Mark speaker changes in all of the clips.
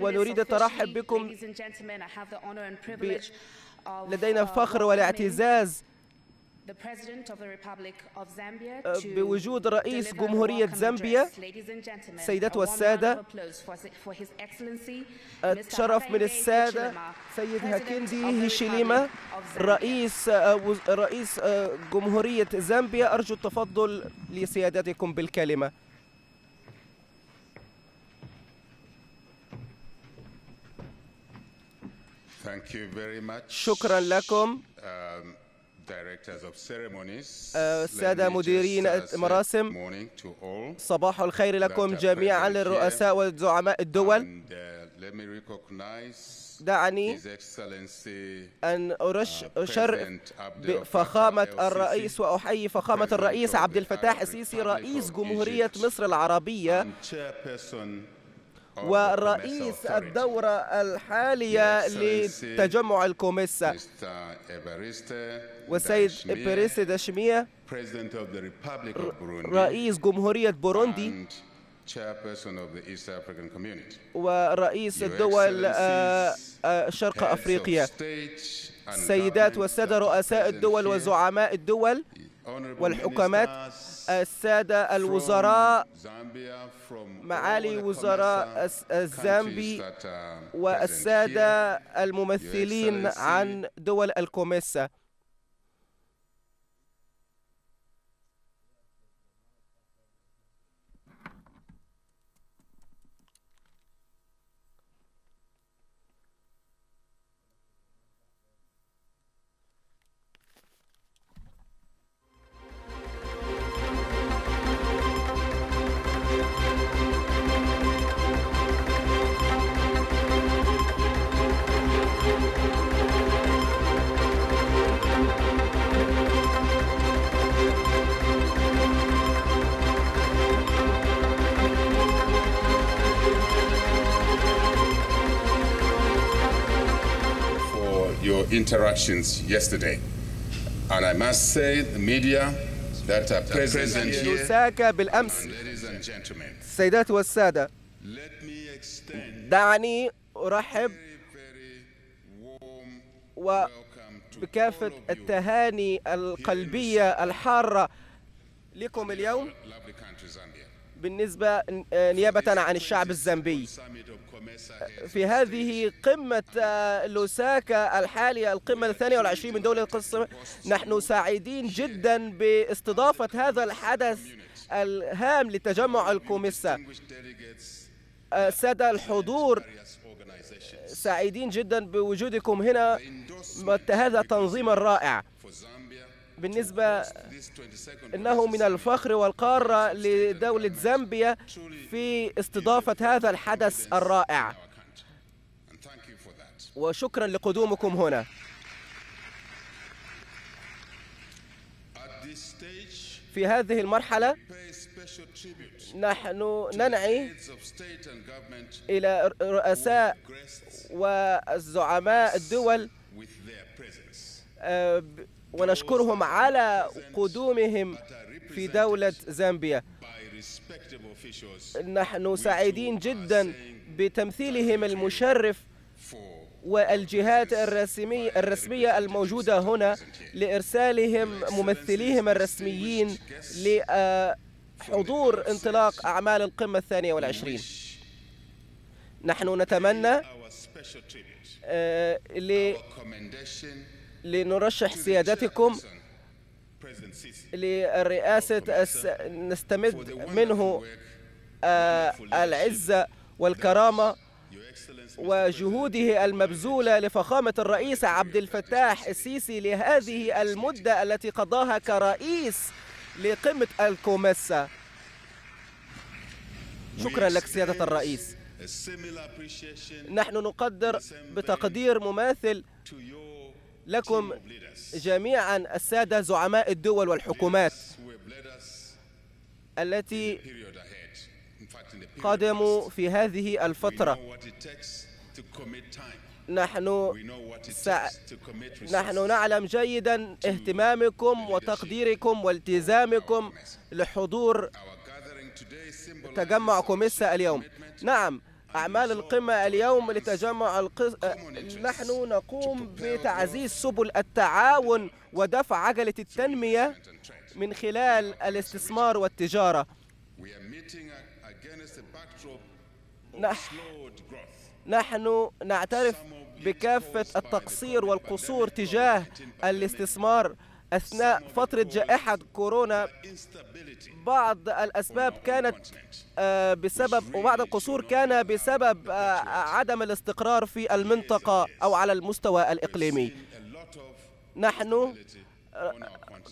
Speaker 1: ونريد الترحب بكم
Speaker 2: لدينا uh, فخر والاعتزاز آه، بوجود
Speaker 1: رئيس جمهورية زامبيا
Speaker 2: سيدات والسادة
Speaker 1: الشرف آه، من السادة سيد هاكيندي هيشيليما رئيس آه، رئيس جمهورية زامبيا أرجو التفضل لسيادتكم بالكلمة
Speaker 2: شكرا لكم
Speaker 1: السادة um, uh, uh, مديرين المراسم صباح الخير لكم جميعا للرؤساء وزعماء الدول
Speaker 2: uh, دعني أن أشر بفخامة الرئيس
Speaker 1: وأحيي فخامة الرئيس عبد الفتاح السيسي رئيس جمهورية مصر العربية آه، ورئيس الدورة الحالية لتجمع الكوميسا والسيد إبريستي داشمية رئيس جمهورية بوروندي ورئيس الدول آه، آه، شرق أفريقيا السيدات والسادة رؤساء الدول وزعماء الدول والحكومات السادة الوزراء
Speaker 2: معالي وزراء الزامبي uh, والسادة الممثلين عن
Speaker 1: دول الكوميسا
Speaker 2: interactions yesterday. And I must say, the media that are present here, ساكا بالأمس
Speaker 1: السيدات والسادة دعني أرحب وبكافة التهاني القلبية الحارة لكم اليوم بالنسبة آه، نيابة عن الشعب الزامبي
Speaker 2: في هذه
Speaker 1: قمة آه، لوساكا الحالية القمة الثانية والعشرين من دولة القسم نحن سعيدين جدا باستضافة هذا الحدث الهام لتجمع الكوميسا آه، سادة الحضور سعيدين جدا بوجودكم هنا هذا التنظيم الرائع بالنسبة إنه من الفخر والقارة لدولة زامبيا في استضافة هذا الحدث الرائع وشكرا لقدومكم هنا في هذه المرحلة
Speaker 2: نحن ننعي إلى رؤساء
Speaker 1: وزعماء الدول ونشكرهم على قدومهم في دولة زامبيا نحن سعيدين جدا بتمثيلهم المشرف والجهات الرسمية, الرسمية الموجودة هنا لإرسالهم ممثليهم الرسميين لحضور انطلاق أعمال القمة الثانية والعشرين نحن نتمنى آه، ل لنرشح سيادتكم لرئاسة نستمد منه آه، العزة والكرامة وجهوده المبذولة لفخامة الرئيس عبد الفتاح السيسي لهذه المدة التي قضاها كرئيس لقمة الكوميسا شكرا لك سيادة الرئيس نحن نقدر بتقدير مماثل لكم جميعا السادة زعماء الدول والحكومات التي
Speaker 2: قدموا في
Speaker 1: هذه الفترة نحن سع... نحن نعلم جيدا اهتمامكم وتقديركم والتزامكم لحضور تجمعكم كوميسا اليوم نعم أعمال القمة اليوم لتجمع القص... نحن نقوم بتعزيز سبل التعاون ودفع عجلة التنمية من خلال الاستثمار والتجارة نحن نعترف بكافة التقصير والقصور تجاه الاستثمار أثناء فترة جائحة كورونا بعض الأسباب كانت آه، بسبب وبعض القصور كان بسبب آه، عدم الاستقرار في المنطقة أو على المستوى الإقليمي نحن آه،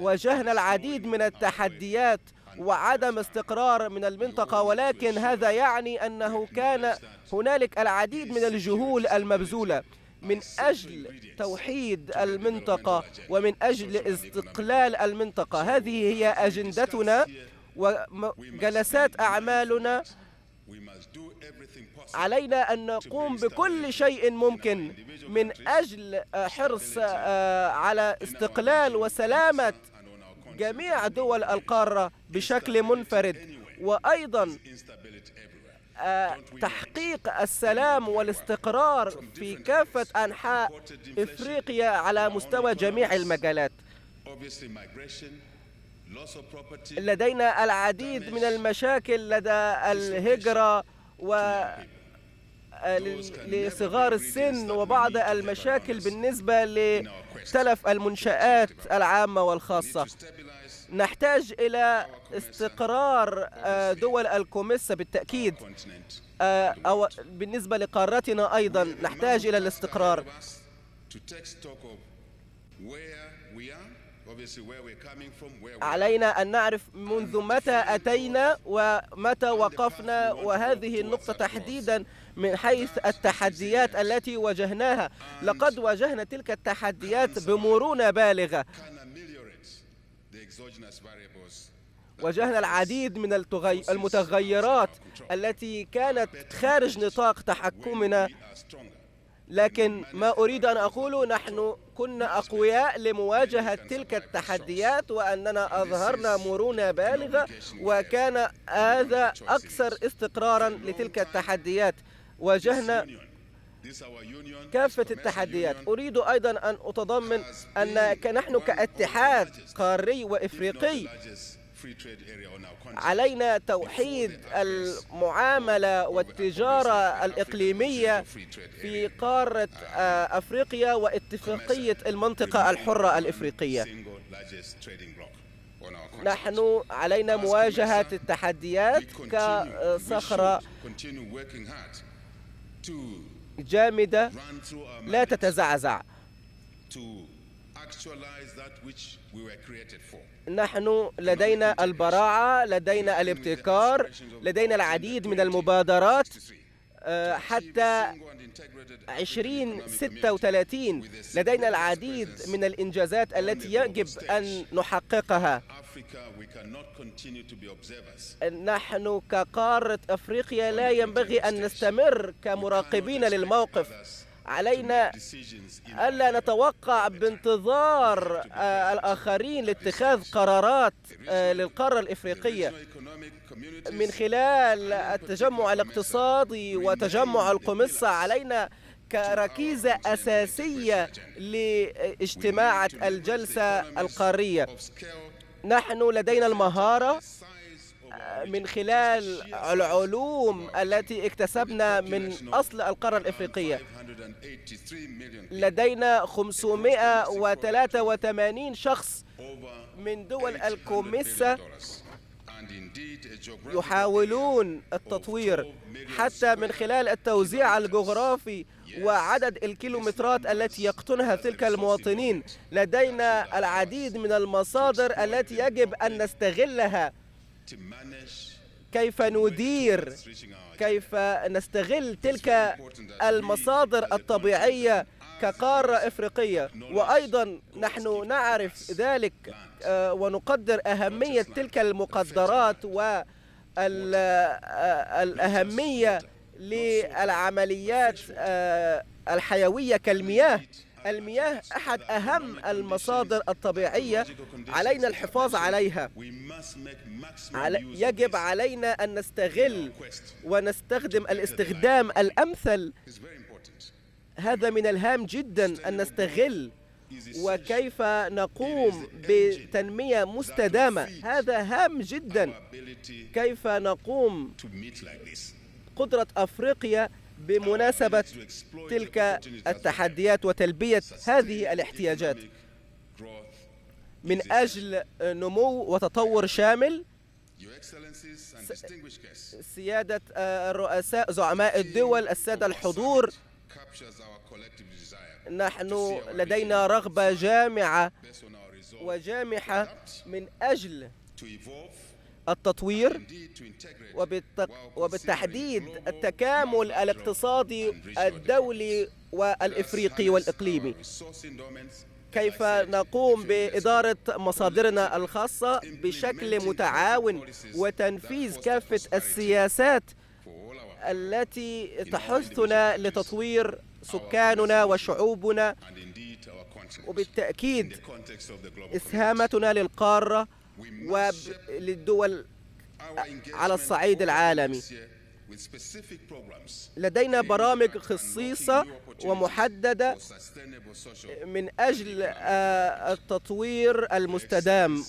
Speaker 1: واجهنا العديد من التحديات وعدم استقرار من المنطقة ولكن هذا يعني أنه كان هنالك العديد من الجهول المبذولة من أجل توحيد المنطقة ومن أجل استقلال المنطقة هذه هي أجندتنا وجلسات أعمالنا علينا أن نقوم بكل شيء ممكن من أجل حرص آه، على استقلال وسلامة جميع دول القارة بشكل منفرد وأيضا تحقيق السلام والاستقرار في كافة أنحاء إفريقيا على مستوى جميع المجالات
Speaker 2: لدينا العديد
Speaker 1: من المشاكل لدى الهجرة و لصغار السن وبعض المشاكل بالنسبة لتلف المنشآت العامة والخاصة نحتاج إلى استقرار آه، دول الكوميسا بالتأكيد آه، أو بالنسبة لقارتنا أيضا نحتاج إلى الاستقرار علينا أن نعرف منذ متى أتينا ومتى وقفنا وهذه النقطة تحديدا من حيث التحديات التي واجهناها لقد واجهنا تلك التحديات بمرونة بالغة واجهنا العديد من التغي... المتغيرات التي كانت خارج نطاق تحكمنا لكن ما أريد أن أقوله نحن كنا أقوياء لمواجهة تلك التحديات وأننا أظهرنا مرونة بالغة وكان هذا أكثر استقرارا لتلك التحديات واجهنا كافة التحديات أريد أيضا أن أتضمن أن نحن كاتحاد قاري وإفريقي علينا توحيد المعاملة والتجارة الإقليمية في قارة آه، um, أفريقيا واتفاقية المنطقة الحرة الإفريقية
Speaker 2: نحن علينا مواجهة التحديات كصخرة
Speaker 1: جامدة لا تتزعزع نحن لدينا البراعة لدينا الابتكار لدينا العديد من المبادرات آه، حتى 2036 لدينا العديد من الإنجازات التي يجب أن نحققها نحن كقارة أفريقيا لا ينبغي أن نستمر كمراقبين للموقف علينا ألا نتوقع بانتظار آه، الآخرين لاتخاذ قرارات آه، للقارة الإفريقية من خلال التجمع الاقتصادي وتجمع القمصة علينا كركيزة أساسية لاجتماع الجلسة القارية نحن لدينا المهارة آه، من خلال العلوم التي اكتسبنا من أصل القارة الإفريقية لدينا 583 شخص من دول الكوميسا يحاولون التطوير حتى من خلال التوزيع الجغرافي وعدد الكيلومترات التي يقطنها تلك المواطنين لدينا العديد من المصادر التي يجب أن نستغلها كيف ندير كيف نستغل تلك المصادر الطبيعية كقارة إفريقية وأيضا نحن نعرف ذلك آه، ونقدر أهمية تلك المقدرات والأهمية آه، للعمليات آه، الحيوية كالمياه المياه أحد أهم المصادر الطبيعية علينا الحفاظ عليها يجب علينا أن نستغل ونستخدم الاستخدام الأمثل هذا من الهام جدا أن نستغل وكيف نقوم بتنمية مستدامة هذا هام جدا كيف نقوم قدرة أفريقيا بمناسبة تلك التحديات وتلبية هذه الاحتياجات من أجل نمو وتطور شامل سيادة الرؤساء زعماء الدول السادة الحضور نحن لدينا رغبة جامعة وجامحة من أجل التطوير وبالتحديد التكامل الاقتصادي الدولي والإفريقي والإقليمي كيف نقوم بإدارة مصادرنا الخاصة بشكل متعاون وتنفيذ كافة السياسات التي تحثنا لتطوير سكاننا وشعوبنا
Speaker 2: وبالتأكيد إسهامتنا
Speaker 1: للقارة وللدول
Speaker 2: على الصعيد العالمي
Speaker 1: لدينا برامج خصيصة ومحددة من أجل آه، التطوير المستدام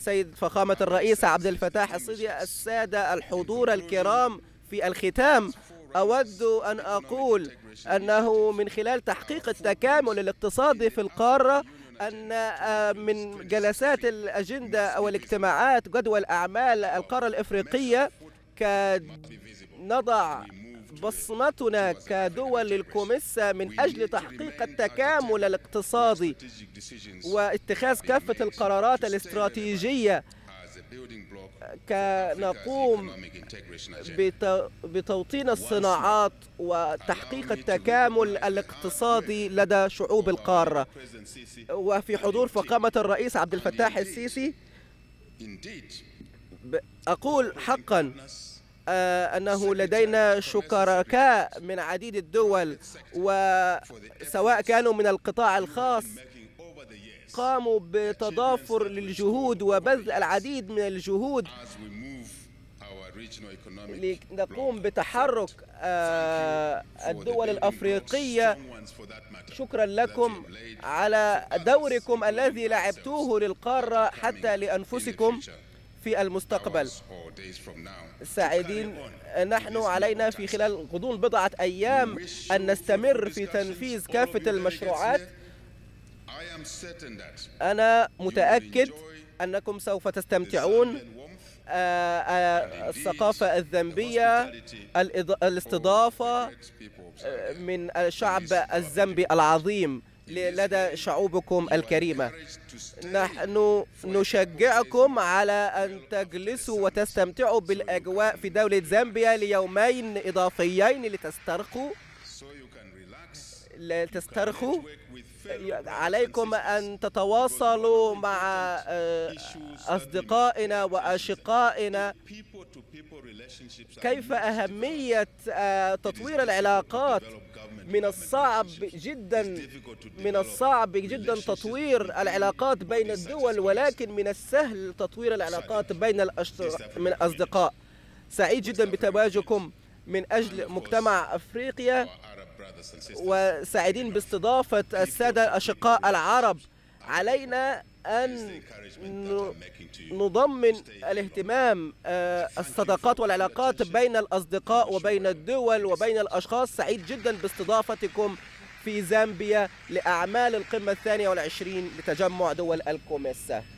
Speaker 1: سيد فخامة الرئيس عبد الفتاح السيسي السادة الحضور الكرام في الختام أود أن أقول أنه من خلال تحقيق التكامل الاقتصادي في القارة أن آه، آه، من جلسات الأجندة أو الاجتماعات جدول أعمال القارة الإفريقية نضع بصمتنا كدول الكوميسا من أجل تحقيق التكامل الاقتصادي واتخاذ كافة القرارات الاستراتيجية نقوم بتوطين الصناعات وتحقيق التكامل الاقتصادي لدى شعوب القارة وفي حضور فخامة الرئيس عبد الفتاح السيسي أقول حقا آه، أنه لدينا شركاء من عديد الدول وسواء كانوا من القطاع الخاص قاموا بتضافر للجهود وبذل العديد من الجهود لنقوم بتحرك آه، الدول الأفريقية شكرا لكم على دوركم الذي لعبتوه للقارة حتى لأنفسكم في المستقبل سعيدين نحن علينا في خلال غضون بضعة أيام أن نستمر في تنفيذ كافة المشروعات أنا متأكد أنكم سوف تستمتعون آه، آه، الثقافة الذنبية الاستضافة آه، من الشعب uh, الذنبي العظيم لدى شعوبكم الكريمة نحن نشجعكم على أن تجلسوا وتستمتعوا بالأجواء في دولة زامبيا ليومين إضافيين لتسترخوا لا تسترخوا عليكم أن تتواصلوا مع آه، أصدقائنا وأشقائنا كيف أهمية آه، تطوير العلاقات من الصعب جدا من الصعب جدا تطوير العلاقات بين الدول ولكن من السهل تطوير العلاقات بين من الأصدقاء سعيد جدا بتواجدكم من أجل مجتمع أفريقيا وسعيدين باستضافة السادة الأشقاء العرب علينا أن نضمن الاهتمام آه، الصداقات والعلاقات بين الأصدقاء وبين الدول وبين الأشخاص سعيد جدا باستضافتكم في زامبيا لأعمال القمة الثانية والعشرين لتجمع دول الكوميسا